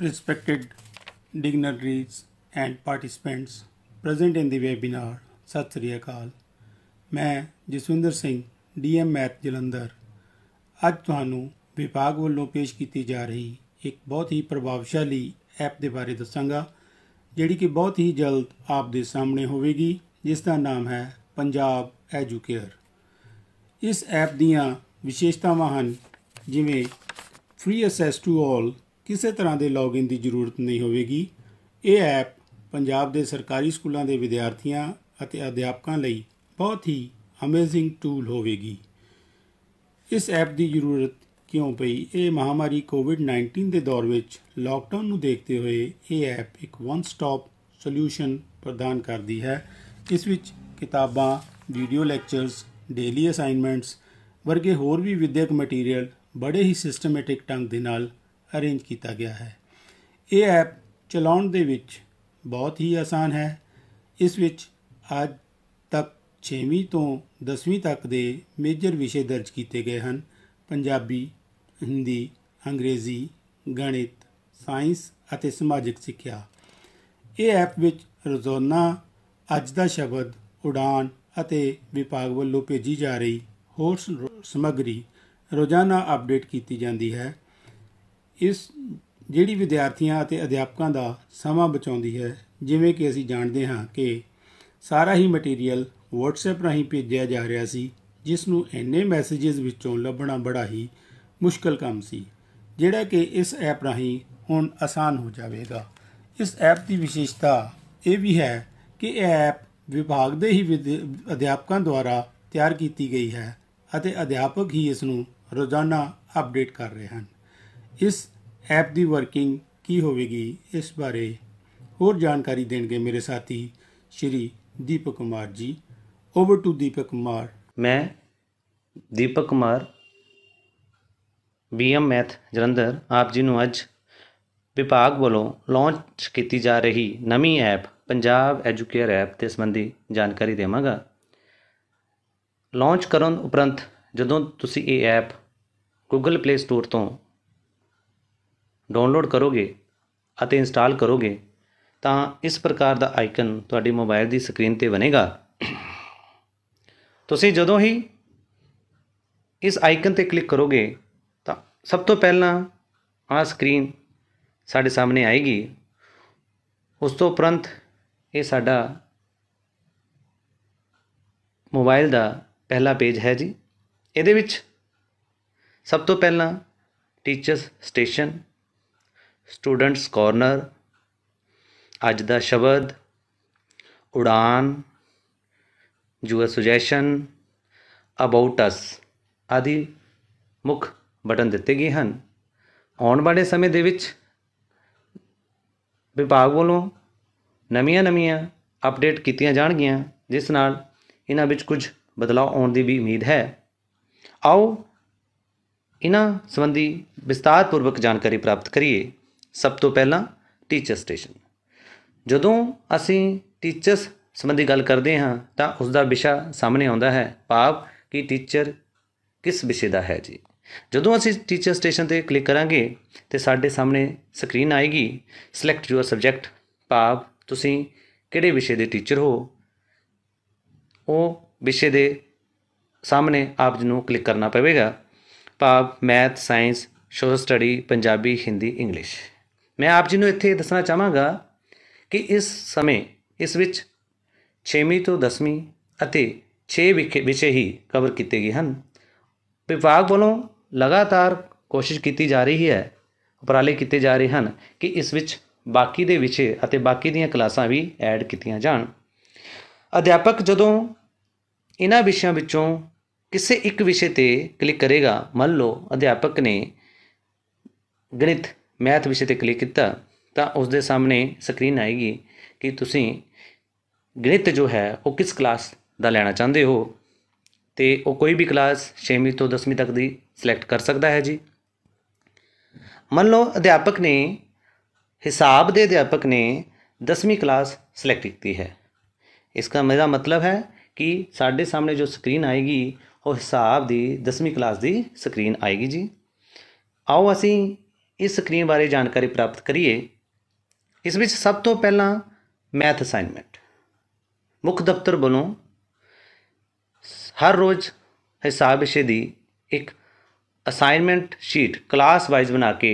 respected dignitaries and participants present in the webinar ਸਤਿ ਸ੍ਰੀ ਅਕਾਲ ਮੈਂ ਜਸਵਿੰਦਰ ਸਿੰਘ ਡੀਐਮ ਮੈਥ ਜਲੰਧਰ ਅੱਜ ਤੁਹਾਨੂੰ ਵਿਭਾਗ ਵੱਲੋਂ ਪੇਸ਼ ਕੀਤੀ ਜਾ ਰਹੀ ਇੱਕ ਬਹੁਤ ਹੀ ਪ੍ਰਭਾਵਸ਼ਾਲੀ ਐਪ ਦੇ ਬਾਰੇ ਦੱਸਾਂਗਾ ਜਿਹੜੀ ਕਿ ਬਹੁਤ ਹੀ ਜਲਦ ਆਪ ਦੇ ਸਾਹਮਣੇ ਹੋਵੇਗੀ ਜਿਸ ਦਾ ਨਾਮ ਹੈ ਪੰਜਾਬ ਐਜੂਕੇਅਰ ਇਸ ਐਪ ਦੀਆਂ ਵਿਸ਼ੇਸ਼ਤਾਵਾਂ ਹਨ ਜਿਵੇਂ ਫ੍ਰੀ ਐਕਸੈਸ ਟੂ ਆਲ ਕਿਸੇ ਤਰ੍ਹਾਂ ਦੇ ਲੌਗਇਨ ਦੀ ਜ਼ਰੂਰਤ ਨਹੀਂ ਹੋਵੇਗੀ ਇਹ ਐਪ ਪੰਜਾਬ ਦੇ ਸਰਕਾਰੀ ਸਕੂਲਾਂ ਦੇ ਵਿਦਿਆਰਥੀਆਂ ਅਤੇ ਅਧਿਆਪਕਾਂ ਲਈ ਬਹੁਤ ਹੀ ਅਮੇਜ਼ਿੰਗ ਟੂਲ ਹੋਵੇਗੀ ਇਸ ਐਪ ਦੀ ਜ਼ਰੂਰਤ ਕਿਉਂ ਪਈ ਇਹ ਮਹਾਮਾਰੀ ਕੋਵਿਡ-19 ਦੇ ਦੌਰ ਵਿੱਚ ਲਾਕਡਾਊਨ ਨੂੰ ਦੇਖਦੇ ਹੋਏ ਇਹ ਐਪ ਇੱਕ ਵਨ ਸਟਾਪ ਸੋਲੂਸ਼ਨ ਪ੍ਰਦਾਨ ਕਰਦੀ ਹੈ ਇਸ ਵਿੱਚ ਕਿਤਾਬਾਂ ਵੀਡੀਓ ਲੈਕਚਰਸ ਡੇਲੀ ਅਸਾਈਨਮੈਂਟਸ ਵਰਗੇ ਹੋਰ ਵੀ ਵਿਦਿਅਕ ਮਟੀਰੀਅਲ ਬੜੇ ਹੀ ਸਿਸਟਮੈਟਿਕ ਢੰਗ ਦੇ ਨਾਲ ਅਰੇਂਜ ਕੀਤਾ ਗਿਆ ਹੈ ਇਹ ਐਪ ਚਲਾਉਣ ਦੇ ਵਿੱਚ ਬਹੁਤ ਹੀ ਆਸਾਨ ਹੈ ਇਸ ਵਿੱਚ ਅੱਜ ਤੱਕ 6ਵੀਂ ਤੋਂ 10ਵੀਂ ਤੱਕ ਦੇ ਮੇਜਰ ਵਿਸ਼ੇ ਦਰਜ ਕੀਤੇ ਗਏ ਹਨ ਪੰਜਾਬੀ ਹਿੰਦੀ ਅੰਗਰੇਜ਼ੀ ਗਣਿਤ ਸਾਇੰਸ ਅਤੇ ਸਮਾਜਿਕ ਸਿੱਖਿਆ ਇਹ ਐਪ ਵਿੱਚ ਰੋਜ਼ਾਨਾ ਅੱਜ ਦਾ ਸ਼ਬਦ ਉਡਾਨ ਅਤੇ ਵਿਭਾਗ ਵੱਲੋਂ ਭੇਜੀ ਜਾ ਰਹੀ ਹੋਰ ਸਮਗਰੀ ਰੋਜ਼ਾਨਾ ਅਪਡੇਟ ਕੀਤੀ ਜਾਂਦੀ ਹੈ ਇਸ ਜਿਹੜੀ ਵਿਦਿਆਰਥੀਆਂ ਅਤੇ ਅਧਿਆਪਕਾਂ ਦਾ ਸਮਾਂ ਬਚਾਉਂਦੀ ਹੈ ਜਿਵੇਂ ਕਿ ਅਸੀਂ ਜਾਣਦੇ ਹਾਂ ਕਿ ਸਾਰਾ ਹੀ ਮਟੀਰੀਅਲ WhatsApp ਰਾਹੀਂ ਭੇਜਿਆ ਜਾ ਰਿਹਾ ਸੀ ਜਿਸ ਨੂੰ ਇੰਨੇ ਮੈਸੇजेस ਵਿੱਚੋਂ ਲੱਭਣਾ ਬੜਾ ਹੀ ਮੁਸ਼ਕਲ ਕੰਮ ਸੀ ਜਿਹੜਾ ਕਿ ਇਸ ਐਪ ਰਾਹੀਂ ਹੁਣ ਆਸਾਨ ਹੋ ਜਾਵੇਗਾ ਇਸ ਐਪ ਦੀ ਵਿਸ਼ੇਸ਼ਤਾ ਇਹ ਵੀ ਹੈ ਕਿ ਇਹ ਐਪ ਵਿਭਾਗ ਦੇ ਹੀ ਅਧਿਆਪਕਾਂ ਦੁਆਰਾ ਤਿਆਰ ਕੀਤੀ ਗਈ ਹੈ ਅਤੇ ਅਧਿਆਪਕ ਹੀ ਇਸ ਨੂੰ ਰੋਜ਼ਾਨਾ ਅਪਡੇਟ ਕਰ ਰਹੇ ਹਨ ਇਸ ਐਪ ਦੀ ਵਰਕਿੰਗ ਕੀ ਹੋਵੇਗੀ ਇਸ ਬਾਰੇ ਹੋਰ ਜਾਣਕਾਰੀ ਦੇਣਗੇ ਮੇਰੇ ਸਾਥੀ ਸ਼੍ਰੀ ਦੀਪਕ ਕੁਮਾਰ ਜੀ ਓਵਰ ਟੂ ਦੀਪਕ ਕੁਮਾਰ ਮੈਂ ਦੀਪਕ ਕੁਮਾਰ ਬੀਐਮ ਮੈਥ ਜਲੰਧਰ ਆਪ ਜੀ ਨੂੰ ਅੱਜ ਵਿਭਾਗ ਵੱਲੋਂ ਲਾਂਚ ਕੀਤੀ ਜਾ ਰਹੀ ਨਵੀਂ ਐਪ ਪੰਜਾਬ ਐਜੂਕੇਅਰ ਐਪ ਤੇ ਸੰਬੰਧੀ ਜਾਣਕਾਰੀ ਦੇਵਾਂਗਾ ਲਾਂਚ ਕਰਨ ਉਪਰੰਤ ਜਦੋਂ ਤੁਸੀਂ ਇਹ ਐਪ Google Play Store ਤੋਂ ਡਾਊਨਲੋਡ ਕਰੋਗੇ ਅਤੇ ਇੰਸਟਾਲ ਕਰੋਗੇ ਤਾਂ ਇਸ ਪ੍ਰਕਾਰ ਦਾ ਆਈਕਨ ਤੁਹਾਡੇ ਮੋਬਾਈਲ ਦੀ ਸਕਰੀਨ ਤੇ ਬਣੇਗਾ ਤੁਸੀਂ ਜਦੋਂ ਹੀ ਇਸ ਆਈਕਨ ਤੇ ਕਲਿੱਕ ਕਰੋਗੇ ਤਾਂ ਸਭ ਤੋਂ ਪਹਿਲਾਂ ਆ ਸਕਰੀਨ ਸਾਡੇ ਸਾਹਮਣੇ ਆਏਗੀ ਉਸ ਤੋਂ ਉਪਰੰਤ ਇਹ ਸਾਡਾ ਮੋਬਾਈਲ ਦਾ ਪਹਿਲਾ ਪੇਜ ਹੈ ਜੀ ਇਹਦੇ ਵਿੱਚ ਸਭ ਤੋਂ ਪਹਿਲਾਂ ਟੀਚਰਸ ਸਟੇਸ਼ਨ ਸਟੂਡੈਂਟਸ ਕੋਰਨਰ ਅੱਜ ਦਾ ਸ਼ਬਦ ਉਡਾਨ ਜੂਅ ਸੁਜੈਸ਼ਨ ਅਬਾਊਟ ਅਸ ਆਦਿ ਮੁੱਖ ਬਟਨ ਦਿੱਤੇ ਗਏ ਹਨ ਆਉਣ ਵਾਲੇ ਸਮੇਂ ਦੇ ਵਿੱਚ ਵਿਭਾਗ ਵੱਲੋਂ ਨਵੀਆਂ-ਨਵੀਆਂ ਅਪਡੇਟ ਕੀਤੀਆਂ ਜਾਣਗੀਆਂ ਜਿਸ ਨਾਲ ਇਹਨਾਂ ਵਿੱਚ ਕੁਝ ਬਦਲਾਅ ਆਉਣ ਦੀ ਵੀ ਉਮੀਦ ਹੈ ਆਓ ਇਹਨਾਂ ਸੰਬੰਧੀ ਵਿਸਤਾਰਪੂਰਵਕ ਜਾਣਕਾਰੀ ਪ੍ਰਾਪਤ ਕਰੀਏ ਸਭ ਤੋਂ ਪਹਿਲਾਂ ਟੀਚਰ ਸਟੇਸ਼ਨ ਜਦੋਂ ਅਸੀਂ ਟੀਚਰਸ ਸੰਬੰਧੀ ਗੱਲ ਕਰਦੇ ਹਾਂ ਤਾਂ ਉਸ ਦਾ ਵਿਸ਼ਾ ਸਾਹਮਣੇ ਆਉਂਦਾ ਹੈ ਭਾਵ ਕਿ ਟੀਚਰ ਕਿਸ ਵਿਸ਼ੇ ਦਾ ਹੈ ਜੀ ਜਦੋਂ ਅਸੀਂ ਟੀਚਰ ਸਟੇਸ਼ਨ ਤੇ ਕਲਿੱਕ ਕਰਾਂਗੇ ਤੇ ਸਾਡੇ ਸਾਹਮਣੇ ਸਕਰੀਨ ਆਏਗੀ ਸਿਲੈਕਟ ਯੂਅਰ ਸਬਜੈਕਟ ਭਾਵ ਤੁਸੀਂ ਕਿਹੜੇ ਵਿਸ਼ੇ ਦੇ ਟੀਚਰ ਹੋ ਉਹ ਵਿਸ਼ੇ ਦੇ ਸਾਹਮਣੇ ਆਪ ਜੀ ਨੂੰ ਕਲਿੱਕ ਕਰਨਾ ਪਵੇਗਾ ਭਾਵ math science social study Punjabi Hindi English ਮੈਂ ਆਪ ਜੀ ਨੂੰ ਇੱਥੇ ਦੱਸਣਾ ਚਾਹਾਂਗਾ ਕਿ ਇਸ ਸਮੇਂ ਇਸ ਵਿੱਚ 6ਵੀਂ ਤੋਂ 10ਵੀਂ ਅਤੇ 6 ਵਿਸ਼ੇ ਹੀ ਕਵਰ ਕੀਤੇ ਗਏ ਹਨ ਵਿਭਾਗ ਵੱਲੋਂ ਲਗਾਤਾਰ ਕੋਸ਼ਿਸ਼ ਕੀਤੀ ਜਾ ਰਹੀ ਹੈ ਉਪਰਾਲੇ ਕੀਤੇ ਜਾ ਰਹੇ ਹਨ ਕਿ ਇਸ ਵਿੱਚ ਬਾਕੀ ਦੇ ਵਿਸ਼ੇ ਅਤੇ ਬਾਕੀ ਦੀਆਂ ਕਲਾਸਾਂ ਵੀ ਐਡ ਕੀਤੀਆਂ ਜਾਣ ਅਧਿਆਪਕ ਜਦੋਂ ਇਹਨਾਂ ਵਿਸ਼ਿਆਂ ਵਿੱਚੋਂ ਕਿਸੇ ਇੱਕ ਵਿਸ਼ੇ ਤੇ ਕਲਿੱਕ ਕਰੇਗਾ ਮੰਨ ਲਓ ਅਧਿਆਪਕ ਨੇ ਗਣਿਤ ਮੈਥ ਵਿਸ਼ੇ ਤੇ ਕਲਿੱਕ ਕੀਤਾ ਤਾਂ ਉਸ ਦੇ ਸਾਹਮਣੇ ਸਕਰੀਨ ਆਏਗੀ ਕਿ ਤੁਸੀਂ ਗਣਿਤ ਜੋ ਹੈ ਉਹ ਕਿਸ ਕਲਾਸ ਦਾ ਲੈਣਾ ਚਾਹੁੰਦੇ ਹੋ ਤੇ ਉਹ ਕੋਈ ਵੀ ਕਲਾਸ 6ਵੀਂ ਤੋਂ 10ਵੀਂ ਤੱਕ ਦੀ ਸਿਲੈਕਟ ਕਰ ਸਕਦਾ ਹੈ ਜੀ ਮੰਨ ਲਓ ਅਧਿਆਪਕ ਨੇ ਹਿਸਾਬ ਦੇ ਅਧਿਆਪਕ ਨੇ 10ਵੀਂ ਕਲਾਸ ਸਿਲੈਕਟ ਕੀਤੀ ਹੈ ਇਸ ਦਾ ਮੇਰਾ ਮਤਲਬ ਹੈ ਕਿ ਸਾਡੇ ਸਾਹਮਣੇ ਜੋ ਸਕਰੀਨ ਆਏਗੀ ਉਹ ਹਿਸਾਬ ਦੀ 10ਵੀਂ ਕਲਾਸ ਦੀ ਸਕਰੀਨ ਆਏਗੀ ਜੀ ਆਓ ਅਸੀਂ ਇਸ ਸਕਰੀਨ ਬਾਰੇ ਜਾਣਕਾਰੀ ਪ੍ਰਾਪਤ ਕਰੀਏ ਇਸ ਵਿੱਚ ਸਭ ਤੋਂ ਪਹਿਲਾਂ ਮੈਥ ਅਸਾਈਨਮੈਂਟ ਮੁੱਖ ਦਫ਼ਤਰ ਵੱਲੋਂ ਹਰ ਰੋਜ਼ ਹਿਸਾਬ ਵਿਸ਼ੇ ਦੀ ਇੱਕ ਅਸਾਈਨਮੈਂਟ ਸ਼ੀਟ ਕਲਾਸ ਵਾਈਜ਼ ਬਣਾ ਕੇ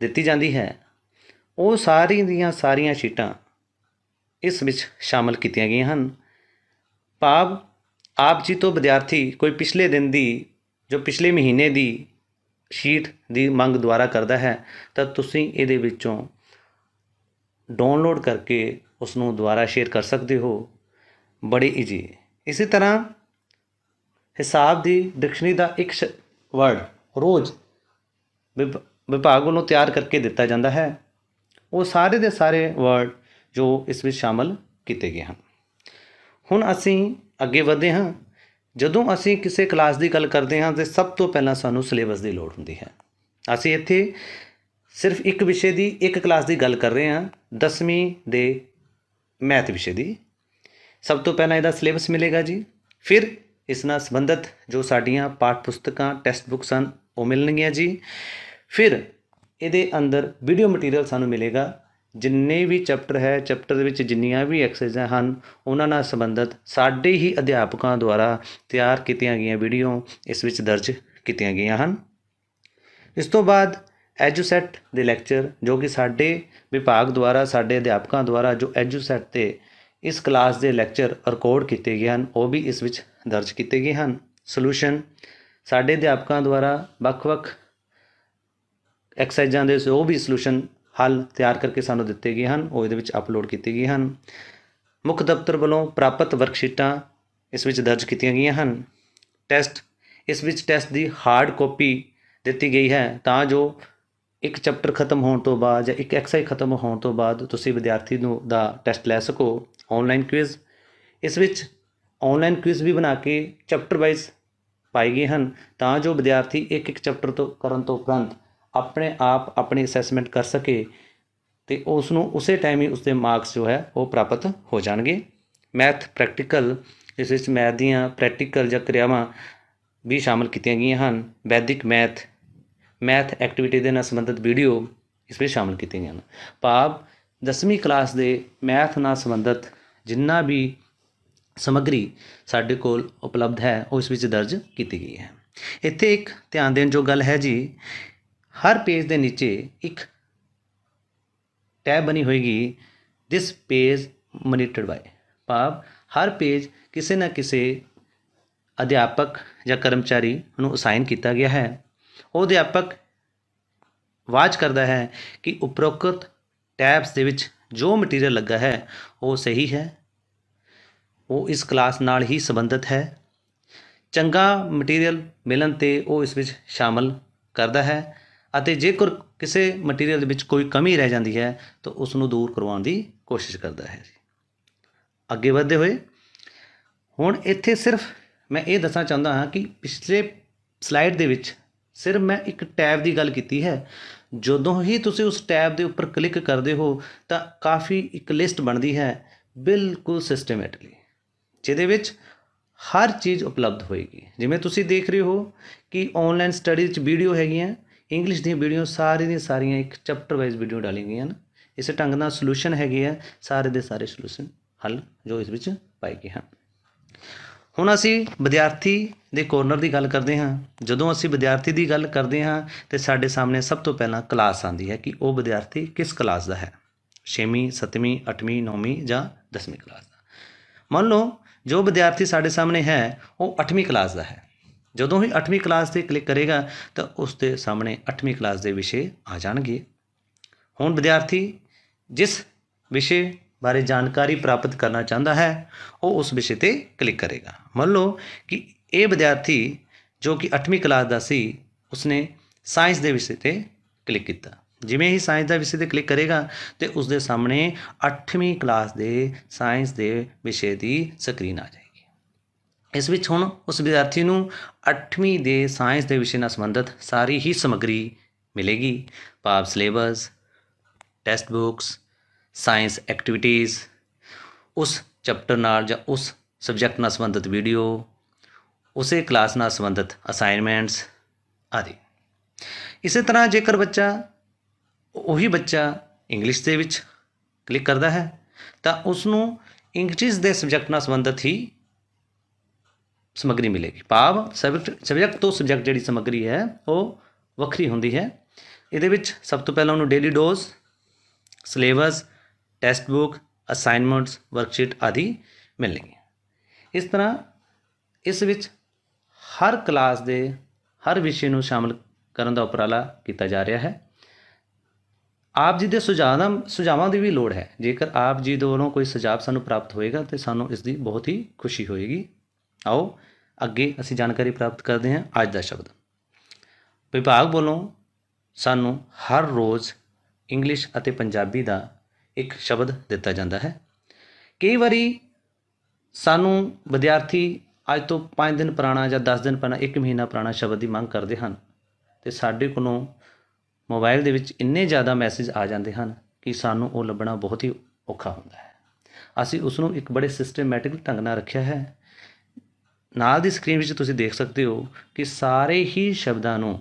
ਦਿੱਤੀ ਜਾਂਦੀ ਹੈ ਉਹ ਸਾਰੀ ਦੀਆਂ ਸਾਰੀਆਂ ਸ਼ੀਟਾਂ ਇਸ ਵਿੱਚ ਸ਼ਾਮਲ ਕੀਤੀਆਂ ਗਈਆਂ ਹਨ ਭਾਵ ਆਪ ਜੀ ਤੋਂ ਵਿਦਿਆਰਥੀ ਕੋਈ ਪਿਛਲੇ ਦਿਨ ਦੀ ਜੋ ਪਿਛਲੇ ਮਹੀਨੇ ਦੀ ਸ਼ੀਟ ਦੀ ਮੰਗ ਦੁਆਰਾ ਕਰਦਾ ਹੈ ਤਾਂ ਤੁਸੀਂ ਇਹਦੇ ਵਿੱਚੋਂ ਡਾਊਨਲੋਡ ਕਰਕੇ ਉਸ ਨੂੰ ਦੁਆਰਾ ਸ਼ੇਅਰ ਕਰ ਸਕਦੇ ਹੋ ਬੜੀ ਈਜੀ ਇਸੇ ਤਰ੍ਹਾਂ ਹਿਸਾਬ ਦੀ ਡਿਕਸ਼ਨਰੀ ਦਾ ਇੱਕ ਵਰਡ ਰੋਜ਼ ਵਿਭਾਗ ਨੂੰ ਤਿਆਰ ਕਰਕੇ ਦਿੱਤਾ ਜਾਂਦਾ ਹੈ ਉਹ ਸਾਰੇ ਦੇ ਸਾਰੇ ਵਰਡ ਜੋ ਇਸ ਵਿੱਚ ਸ਼ਾਮਲ ਕੀਤੇ ਗਏ ਹਨ ਹੁਣ ਅਸੀਂ ਅੱਗੇ ਵਧਦੇ ਹਾਂ ਜਦੋਂ ਅਸੀਂ ਕਿਸੇ ਕਲਾਸ ਦੀ ਗੱਲ ਕਰਦੇ ਹਾਂ ਤੇ ਸਭ ਤੋਂ ਪਹਿਲਾਂ ਸਾਨੂੰ ਸਿਲੇਬਸ ਦੀ ਲੋੜ ਹੁੰਦੀ ਹੈ ਅਸੀਂ ਇੱਥੇ ਸਿਰਫ ਇੱਕ ਵਿਸ਼ੇ ਦੀ ਇੱਕ ਕਲਾਸ ਦੀ ਗੱਲ ਕਰ ਰਹੇ ਹਾਂ 10ਵੀਂ ਦੇ ਮੈਥ ਵਿਸ਼ੇ ਦੀ ਸਭ ਤੋਂ ਪਹਿਲਾਂ ਇਹਦਾ ਸਿਲੇਬਸ ਮਿਲੇਗਾ ਜੀ ਫਿਰ ਇਸ ਨਾਲ ਸੰਬੰਧਿਤ ਜੋ ਸਾਡੀਆਂ ਪਾਠ ਪੁਸਤਕਾਂ ਟੈਸਟ ਬੁੱਕਸ ਹਨ ਉਹ ਮਿਲਣਗੀਆਂ ਜੀ ਫਿਰ ਇਹਦੇ ਅੰਦਰ ਵੀਡੀਓ ਮਟੀਰੀਅਲ ਸਾਨੂੰ ਮਿਲੇਗਾ ਜਿੰਨੇ ਵੀ ਚੈਪਟਰ ਹੈ ਚੈਪਟਰ ਦੇ ਵਿੱਚ ਜਿੰਨੀਆਂ ਵੀ ਐਕਸਰਸਾਈਜ਼ਾਂ ਹਨ ਉਹਨਾਂ ਨਾਲ ਸੰਬੰਧਿਤ ਸਾਡੇ ਹੀ ਅਧਿਆਪਕਾਂ ਦੁਆਰਾ ਤਿਆਰ ਕੀਤੀਆਂ ਗਈਆਂ ਵੀਡੀਓ ਇਸ ਵਿੱਚ ਦਰਜ ਕੀਤੀਆਂ ਗਈਆਂ ਹਨ ਇਸ ਤੋਂ ਬਾਅਦ ਐਜੂਸੈਟ ਦੇ ਲੈਕਚਰ ਜੋ ਕਿ ਸਾਡੇ ਵਿਭਾਗ ਦੁਆਰਾ ਸਾਡੇ ਅਧਿਆਪਕਾਂ ਦੁਆਰਾ ਜੋ ਐਜੂਸੈਟ ਤੇ ਇਸ ਕਲਾਸ ਦੇ ਲੈਕਚਰ ਰਿਕਾਰਡ ਕੀਤੇ ਗਏ ਹਨ ਉਹ ਵੀ ਇਸ ਵਿੱਚ ਦਰਜ ਕੀਤੇ ਗਏ ਹਨ ਸੋਲੂਸ਼ਨ ਸਾਡੇ ਅਧਿਆਪਕਾਂ ਦੁਆਰਾ ਵੱਖ-ਵੱਖ ਐਕਸਰਸਾਈਜ਼ਾਂ ਦੇ ਉਹ ਵੀ ਸੋਲੂਸ਼ਨ ਹੱਲ ਤਿਆਰ ਕਰਕੇ ਸਾਨੂੰ ਦਿੱਤੇ ਗਏ ਹਨ ਉਹ ਇਹਦੇ ਵਿੱਚ ਅਪਲੋਡ ਕੀਤੇ ਗਏ ਹਨ ਮੁੱਖ ਦਫ਼ਤਰ ਵੱਲੋਂ ਪ੍ਰਾਪਤ ਵਰਕਸ਼ੀਟਾਂ ਇਸ ਵਿੱਚ ਦਰਜ ਕੀਤੀਆਂ ਗਈਆਂ ਹਨ ਟੈਸਟ ਇਸ ਵਿੱਚ ਟੈਸਟ ਦੀ ਹਾਰਡ ਕਾਪੀ ਦਿੱਤੀ ਗਈ ਹੈ ਤਾਂ ਜੋ ਇੱਕ ਚੈਪਟਰ ਖਤਮ ਹੋਣ ਤੋਂ ਬਾਅਦ ਜਾਂ ਇੱਕ ਐਕਸਰਸਾਈਜ਼ ਖਤਮ ਹੋਣ ਤੋਂ ਬਾਅਦ ਤੁਸੀਂ ਵਿਦਿਆਰਥੀ ਨੂੰ ਦਾ ਟੈਸਟ ਲੈ ਸਕੋ ਆਨਲਾਈਨ ਕੁਇਜ਼ ਇਸ ਵਿੱਚ ਆਨਲਾਈਨ ਕੁਇਜ਼ ਵੀ ਬਣਾ ਕੇ ਚੈਪਟਰ ਵਾਈਜ਼ ਪਾਏ ਗਏ ਹਨ ਤਾਂ ਜੋ ਵਿਦਿਆਰਥੀ ਇੱਕ ਇੱਕ ਚੈਪਟਰ ਤੋਂ ਕਰਨ ਤੋਂ ਉਪਰੰਤ ਆਪਣੇ ਆਪ ਆਪਣੀ ਅਸੈਸਮੈਂਟ ਕਰ ਸਕੇ ਤੇ ਉਸ ਨੂੰ ਉਸੇ ਟਾਈਮ ਹੀ ਉਸਦੇ ਮਾਰਕਸ ਜੋ ਹੈ ਉਹ ਪ੍ਰਾਪਤ ਹੋ ਜਾਣਗੇ ਮੈਥ ਪ੍ਰੈਕਟੀਕਲ ਇਸ ਵਿੱਚ ਮੈਥ ਦੀਆਂ ਪ੍ਰੈਕਟੀਕਲ ਜਾਂ ਕਿਰਿਆਵਾਂ ਵੀ ਸ਼ਾਮਲ ਕੀਤੀਆਂ ਗਈਆਂ ਹਨ ਵੈਦਿਕ ਮੈਥ ਮੈਥ ਐਕਟੀਵਿਟੀ ਦੇ ਨਾਲ ਸੰਬੰਧਿਤ ਵੀਡੀਓ ਇਸ ਵਿੱਚ ਸ਼ਾਮਲ ਕੀਤੀਆਂ ਗਈਆਂ ਹਨ ਭਾਵ 10ਵੀਂ ਕਲਾਸ ਦੇ ਮੈਥ ਨਾਲ ਸੰਬੰਧਿਤ ਜਿੰਨਾ ਵੀ ਸਮਗਰੀ ਸਾਡੇ ਕੋਲ ਉਪਲਬਧ ਹੈ ਉਹ ਇਸ ਵਿੱਚ ਦਰਜ ਕੀਤੀ ਗਈ ਹੈ ਇੱਥੇ ਇੱਕ ਧਿਆਨ ਦੇਣ ਜੋ ਗੱਲ ਹੈ ਜੀ ਹਰ ਪੇਜ ਦੇ ਨੀਚੇ ਇੱਕ ਟੈਬ ਬਣੀ ਹੋਏਗੀ ਥਿਸ ਪੇਜ ਮੋਨੀਟਰਡ ਬਾਈ ਭਾਵ ਹਰ ਪੇਜ ਕਿਸੇ ਨਾ ਕਿਸੇ ਅਧਿਆਪਕ ਜਾਂ ਕਰਮਚਾਰੀ ਨੂੰ ਅਸਾਈਨ ਕੀਤਾ ਗਿਆ ਹੈ ਉਹ ਅਧਿਆਪਕ ਵਾਚ ਕਰਦਾ ਹੈ ਕਿ ਉਪਰੋਕਤ ਟੈਬਸ ਦੇ ਵਿੱਚ ਜੋ ਮਟੀਰੀਅਲ ਲੱਗਾ ਹੈ ਉਹ ਸਹੀ ਹੈ ਉਹ ਇਸ ਕਲਾਸ ਨਾਲ ਹੀ ਸੰਬੰਧਿਤ ਹੈ ਚੰਗਾ ਮਟੀਰੀਅਲ ਮਿਲਣ ਤੇ ਉਹ ਇਸ ਵਿੱਚ ਸ਼ਾਮਲ ਕਰਦਾ ਹੈ ਅਤੇ ਜੇਕਰ ਕਿਸੇ ਮਟੀਰੀਅਲ ਦੇ ਵਿੱਚ ਕੋਈ ਕਮੀ ਰਹਿ ਜਾਂਦੀ ਹੈ ਤਾਂ ਉਸ ਨੂੰ ਦੂਰ ਕਰਵਾਉਣ ਦੀ ਕੋਸ਼ਿਸ਼ ਕਰਦਾ ਹੈ ਅੱਗੇ ਵਧਦੇ ਹੋਏ ਹੁਣ ਇੱਥੇ ਸਿਰਫ ਮੈਂ ਇਹ ਦੱਸਣਾ ਚਾਹੁੰਦਾ ਹਾਂ ਕਿ ਪਿਛਲੇ ਸਲਾਈਡ ਦੇ ਵਿੱਚ ਸਿਰਫ ਮੈਂ ਇੱਕ ਟੈਬ ਦੀ ਗੱਲ ਕੀਤੀ ਹੈ ਜਦੋਂ ਹੀ ਤੁਸੀਂ ਉਸ ਟੈਬ ਦੇ ਉੱਪਰ ਕਲਿੱਕ ਕਰਦੇ ਹੋ ਤਾਂ ਕਾਫੀ ਇੱਕ ਲਿਸਟ ਬਣਦੀ ਹੈ ਬਿਲਕੁਲ ਸਿਸਟਮੈਟਿਕਲੀ ਜਿਹਦੇ ਵਿੱਚ ਹਰ ਚੀਜ਼ ਉਪਲਬਧ ਹੋਏਗੀ ਜਿਵੇਂ ਤੁਸੀਂ ਦੇਖ ਰਹੇ ਹੋ ਕਿ ਆਨਲਾਈਨ ਸਟੱਡੀ ਵਿੱਚ ਵੀਡੀਓ ਹੈਗੀਆਂ ਇੰਗਲਿਸ਼ ਦੀਆਂ ਵੀਡੀਓ ਸਾਰੇ ਦੀਆਂ ਸਾਰੀਆਂ ਇੱਕ ਚੈਪਟਰ ਵਾਈਜ਼ ਵੀਡੀਓ ਡਾਲੀ ਗਈਆਂ ਹਨ ਇਸੇ ਢੰਗ ਨਾਲ ਸੋਲੂਸ਼ਨ ਹੈਗੇ ਆ ਸਾਰੇ ਦੇ ਸਾਰੇ ਸੋਲੂਸ਼ਨ ਹੱਲ ਜੋ ਇਸ ਵਿੱਚ ਪਾਏ ਗਏ ਹਨ ਹੁਣ ਅਸੀਂ ਵਿਦਿਆਰਥੀ ਦੇ ਕੋਰਨਰ ਦੀ ਗੱਲ ਕਰਦੇ ਹਾਂ ਜਦੋਂ ਅਸੀਂ ਵਿਦਿਆਰਥੀ ਦੀ ਗੱਲ ਕਰਦੇ ਹਾਂ ਤੇ ਸਾਡੇ ਸਾਹਮਣੇ ਸਭ ਤੋਂ ਪਹਿਲਾਂ ਕਲਾਸ ਆਂਦੀ ਹੈ ਕਿ ਉਹ ਵਿਦਿਆਰਥੀ ਕਿਸ ਕਲਾਸ ਦਾ ਹੈ 6ਵੀਂ 7ਵੀਂ 8ਵੀਂ 9ਵੀਂ ਜਾਂ 10ਵੀਂ ਕਲਾਸ ਦਾ ਮੰਨ ਲਓ ਜੋ ਵਿਦਿਆਰਥੀ ਸਾਡੇ ਸਾਹਮਣੇ ਹੈ ਉਹ 8ਵੀਂ ਕਲਾਸ ਦਾ ਹੈ ਜਦੋਂ ਹੀ 8ਵੀਂ ਕਲਾਸ ਤੇ ਕਲਿੱਕ ਕਰੇਗਾ ਤਾਂ ਉਸ ਦੇ ਸਾਹਮਣੇ 8ਵੀਂ ਕਲਾਸ ਦੇ ਵਿਸ਼ੇ ਆ ਜਾਣਗੇ ਹੁਣ ਵਿਦਿਆਰਥੀ ਜਿਸ ਵਿਸ਼ੇ ਬਾਰੇ ਜਾਣਕਾਰੀ ਪ੍ਰਾਪਤ ਕਰਨਾ ਚਾਹੁੰਦਾ ਹੈ ਉਹ ਉਸ ਵਿਸ਼ੇ ਤੇ ਕਲਿੱਕ ਕਰੇਗਾ ਮੰਨ ਲਓ ਕਿ ਇਹ ਵਿਦਿਆਰਥੀ ਜੋ ਕਿ 8ਵੀਂ ਕਲਾਸ ਦਾ ਸੀ ਉਸਨੇ ਸਾਇੰਸ ਦੇ ਵਿਸ਼ੇ ਤੇ ਕਲਿੱਕ ਕੀਤਾ ਜਿਵੇਂ ਹੀ ਸਾਇੰਸ ਦਾ ਵਿਸ਼ੇ ਤੇ ਕਲਿੱਕ ਕਰੇਗਾ ਤੇ ਉਸ ਦੇ ਸਾਹਮਣੇ 8ਵੀਂ ਕਲਾਸ ਦੇ ਸਾਇੰਸ ਦੇ ਵਿਸ਼ੇ ਦੀ ਸਕਰੀਨ ਆ ਜਾਏਗੀ ਇਸ ਵਿੱਚ ਹੁਣ ਉਸ ਵਿਦਿਆਰਥੀ ਨੂੰ 8ਵੀਂ ਦੇ ਸਾਇੰਸ ਦੇ ਵਿਸ਼ੇ ਨਾਲ ਸੰਬੰਧਿਤ ਸਾਰੀ ਹੀ ਸਮੱਗਰੀ ਮਿਲੇਗੀ ਪਾਪ syllabus test books science activities ਉਸ ਚੈਪਟਰ ਨਾਲ ਜਾਂ ਉਸ ਸਬਜੈਕਟ ਨਾਲ ਸੰਬੰਧਿਤ ਵੀਡੀਓ ਉਸੇ ਕਲਾਸ ਨਾਲ ਸੰਬੰਧਿਤ ਅਸਾਈਨਮੈਂਟਸ ਆਦਿ ਇਸੇ ਤਰ੍ਹਾਂ ਜੇਕਰ ਬੱਚਾ ਉਹੀ ਬੱਚਾ ਇੰਗਲਿਸ਼ ਦੇ ਵਿੱਚ ਕਲਿੱਕ ਕਰਦਾ ਹੈ ਤਾਂ ਉਸ ਨੂੰ ਇੰਗਲਿਸ਼ ਦੇ ਸਬਜੈਕਟ ਨਾਲ ਸੰਬੰਧਿਤ ਹੀ ਸਮੱਗਰੀ ਮਿਲੇਗੀ ਭਾਵ ਸਬਜੈਕਟ ਤੋਂ ਸਬਜੈਕਟ ਜਿਹੜੀ ਸਮੱਗਰੀ ਹੈ ਉਹ ਵੱਖਰੀ ਹੁੰਦੀ ਹੈ ਇਹਦੇ ਵਿੱਚ ਸਭ ਤੋਂ ਪਹਿਲਾਂ ਉਹਨੂੰ daily dose syllabus test book assignments worksheet ਆਦਿ ਮਿਲਣਗੇ ਇਸ ਤਰ੍ਹਾਂ ਇਸ ਵਿੱਚ ਹਰ ਕਲਾਸ ਦੇ ਹਰ ਵਿਸ਼ੇ ਨੂੰ ਸ਼ਾਮਲ ਕਰਨ ਦਾ ਉਪਰਾਲਾ ਕੀਤਾ ਜਾ ਰਿਹਾ ਹੈ ਆਪ ਜੀ ਦੇ ਦਾ ਸੁਝਾਵਾਂ ਦੀ ਵੀ ਲੋੜ ਹੈ ਜੇਕਰ ਆਪ ਜੀ ਦੋਨੋਂ ਕੋਈ ਸੁਝਾਅ ਸਾਨੂੰ ਪ੍ਰਾਪਤ ਹੋਏਗਾ ਤੇ ਸਾਨੂੰ ਇਸ ਦੀ ਬਹੁਤ ਹੀ ਖੁਸ਼ੀ ਹੋਏਗੀ ਆਓ ਅੱਗੇ ਅਸੀਂ ਜਾਣਕਾਰੀ ਪ੍ਰਾਪਤ ਕਰਦੇ ਹਾਂ ਅੱਜ ਦਾ ਸ਼ਬਦ ਵਿਭਾਗ ਵੱਲੋਂ ਸਾਨੂੰ ਹਰ ਰੋਜ਼ ਇੰਗਲਿਸ਼ ਅਤੇ ਪੰਜਾਬੀ ਦਾ ਇੱਕ ਸ਼ਬਦ ਦਿੱਤਾ ਜਾਂਦਾ ਹੈ ਕਈ ਵਾਰੀ ਸਾਨੂੰ ਵਿਦਿਆਰਥੀ ਅੱਜ ਤੋਂ 5 ਦਿਨ ਪੁਰਾਣਾ ਜਾਂ 10 ਦਿਨ ਪੁਰਾਣਾ 1 ਮਹੀਨਾ ਪੁਰਾਣਾ ਸ਼ਬਦ ਦੀ ਮੰਗ ਕਰਦੇ ਹਨ ਤੇ ਸਾਡੇ ਕੋਲੋਂ ਮੋਬਾਈਲ ਦੇ ਵਿੱਚ ਇੰਨੇ ਜ਼ਿਆਦਾ ਮੈਸੇਜ ਆ ਜਾਂਦੇ ਹਨ ਕਿ ਸਾਨੂੰ ਉਹ ਲੱਭਣਾ ਬਹੁਤ ਹੀ ਔਖਾ ਹੁੰਦਾ ਹੈ ਅਸੀਂ ਉਸ ਨੂੰ ਇੱਕ ਬੜੇ ਸਿਸਟਮੈਟਿਕ ਢੰਗ ਨਾਲ ਰੱਖਿਆ ਹੈ ਨਾਲ ਦੀ ਸਕਰੀਨ ਵਿੱਚ ਤੁਸੀਂ ਦੇਖ ਸਕਦੇ ਹੋ ਕਿ ਸਾਰੇ ਹੀ ਸ਼ਬਦਾਂ ਨੂੰ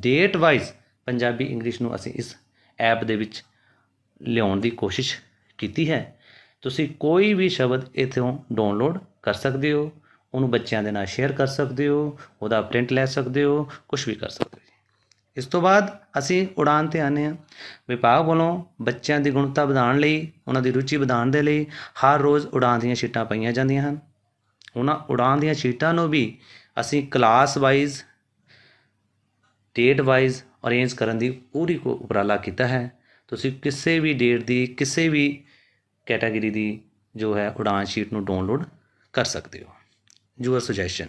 ਡੇਟ ਵਾਈਜ਼ ਪੰਜਾਬੀ ਇੰਗਲਿਸ਼ ਨੂੰ ਅਸੀਂ ਇਸ ਐਪ ਦੇ ਵਿੱਚ ਲਿਆਉਣ ਦੀ ਕੋਸ਼ਿਸ਼ ਕੀਤੀ ਹੈ ਤੁਸੀਂ ਕੋਈ ਵੀ ਸ਼ਬਦ ਇਥੋਂ ਡਾਊਨਲੋਡ ਕਰ ਸਕਦੇ ਹੋ ਉਹਨੂੰ ਬੱਚਿਆਂ ਦੇ ਨਾਲ ਸ਼ੇਅਰ ਕਰ ਸਕਦੇ ਹੋ ਉਹਦਾ ਪ੍ਰਿੰਟ ਲੈ ਸਕਦੇ ਹੋ ਕੁਝ ਵੀ ਕਰ ਸਕਦੇ ਹੋ ਇਸ ਤੋਂ ਬਾਅਦ ਅਸੀਂ ਉਡਾਨ ਤੇ ਆਨੇ ਆ ਵਿਭਾਗ ਵੱਲੋਂ ਬੱਚਿਆਂ ਦੀ ਗੁਣਤਾ ਵਧਾਉਣ ਲਈ ਉਹਨਾਂ ਦੀ ਰੁਚੀ ਵਧਾਉਣ ਦੇ ਲਈ ਹਰ ਰੋਜ਼ ਉਡਾਨ ਦੀਆਂ ਸ਼ੀਟਾਂ ਪਈਆਂ ਜਾਂਦੀਆਂ ਹਨ ਉਹਨਾਂ ਉਡਾਨ ਦੀਆਂ ਸ਼ੀਟਾਂ ਨੂੰ ਵੀ ਅਸੀਂ class wise date wise arrange ਕਰਨ ਦੀ ਪੂਰੀ ਕੋ ਉਪਰਾਲਾ ਕੀਤਾ ਹੈ ਤੁਸੀਂ ਕਿਸੇ ਵੀ ਡੇਟ ਦੀ ਕਿਸੇ ਵੀ ਕੈਟਾਗਰੀ ਦੀ ਜੋ ਹੈ ਉਡਾਨ ਸ਼ੀਟ ਨੂੰ ਡਾਊਨਲੋਡ ਕਰ ਸਕਦੇ ਹੋ ਯੂਅਰ ਸੁਜੈਸ਼ਨ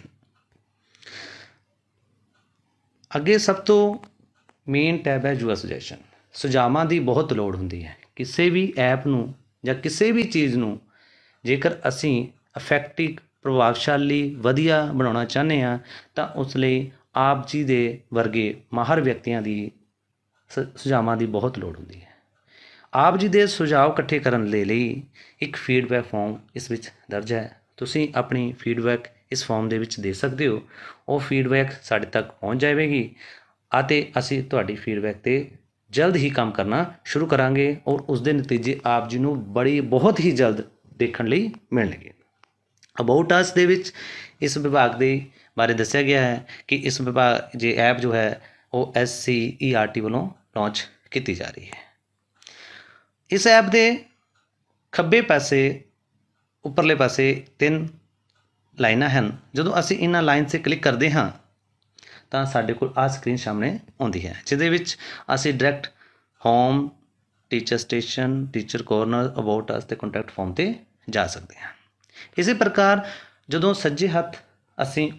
ਅੱਗੇ ਸਭ ਤੋਂ ਮੇਨ ਟੈਬ ਹੈ ਯੂਅਰ ਸੁਜੈਸ਼ਨ ਸੁਝਾਵਾਂ ਦੀ ਬਹੁਤ ਲੋੜ ਹੁੰਦੀ ਹੈ ਕਿਸੇ ਵੀ ਐਪ ਨੂੰ ਜਾਂ ਕਿਸੇ ਵੀ ਚੀਜ਼ ਨੂੰ ਜੇਕਰ ਅਸੀਂ ਇਫੈਕਟਿਵ ਪ੍ਰਭਾਵਸ਼ਾਲੀ ਵਧੀਆ ਬਣਾਉਣਾ ਚਾਹੁੰਦੇ ਆ ਤਾਂ ਉਸ ਲਈ ਆਪ ਜੀ ਦੇ ਵਰਗੇ ਮਾਹਰ ਵਿਅਕਤੀਆਂ ਦੀ ਸੁਝਾਵਾਂ ਦੀ ਬਹੁਤ ਲੋੜ ਹੁੰਦੀ ਹੈ ਆਪ ਜੀ ਦੇ ਸੁਝਾਅ ਇਕੱਠੇ ਕਰਨ ਦੇ ਲਈ ਇੱਕ ਫੀਡਬੈਕ ਫਾਰਮ ਇਸ ਵਿੱਚ ਦਰਜ ਹੈ ਤੁਸੀਂ ਆਪਣੀ ਫੀਡਬੈਕ ਇਸ ਫਾਰਮ ਦੇ ਵਿੱਚ ਦੇ ਸਕਦੇ ਹੋ ਉਹ ਫੀਡਬੈਕ ਸਾਡੇ ਤੱਕ ਪਹੁੰਚ ਜਾਵੇਗੀ ਅਤੇ ਅਸੀਂ ਤੁਹਾਡੀ ਫੀਡਬੈਕ ਤੇ ਜਲਦ ਹੀ ਕੰਮ ਕਰਨਾ ਸ਼ੁਰੂ ਕਰਾਂਗੇ ਔਰ ਉਸ ਦੇ ਨਤੀਜੇ ਆਪ ਜੀ ਨੂੰ ਬੜੀ ਬਹੁਤ ਹੀ ਜਲਦ ਦੇਖਣ ਲਈ ਮਿਲਣਗੇ ਅਬਾਊਟ ਅਸ ਦੇ ਵਿੱਚ ਇਸ ਵਿਭਾਗ ਦੇ ਬਾਰੇ ਦੱਸਿਆ ਗਿਆ ਹੈ ਕਿ ਇਸ ਵਿਭਾਗ ਜੇ ਐਪ ਜੋ ਹੈ ਉਹ ਟੀ e ਵੱਲੋਂ ਲਾਂਚ ਕੀਤੀ ਜਾ ਰਹੀ ਹੈ ਇਸ ਐਪ ਦੇ ਖੱਬੇ ਪਾਸੇ ਉੱਪਰਲੇ ਪਾਸੇ ਤਿੰਨ ਲਾਈਨਾਂ ਹਨ ਜਦੋਂ ਅਸੀਂ ਇਹਨਾਂ ਲਾਈਨ 'ਤੇ ਕਲਿੱਕ ਕਰਦੇ ਹਾਂ ਤਾਂ ਸਾਡੇ ਕੋਲ ਆ ਸਕਰੀਨ ਸਾਹਮਣੇ ਆਉਂਦੀ ਹੈ ਜਿਹਦੇ ਵਿੱਚ ਅਸੀਂ direct home teacher station teacher corner about us ਤੇ ਕੰਟੈਕਟ ਫਾਰਮ ਤੇ ਜਾ ਸਕਦੇ ਹਾਂ ਇਸੇ ਪ੍ਰਕਾਰ ਜਦੋਂ ਸੱਜੇ ਹੱਥ ਅਸੀਂ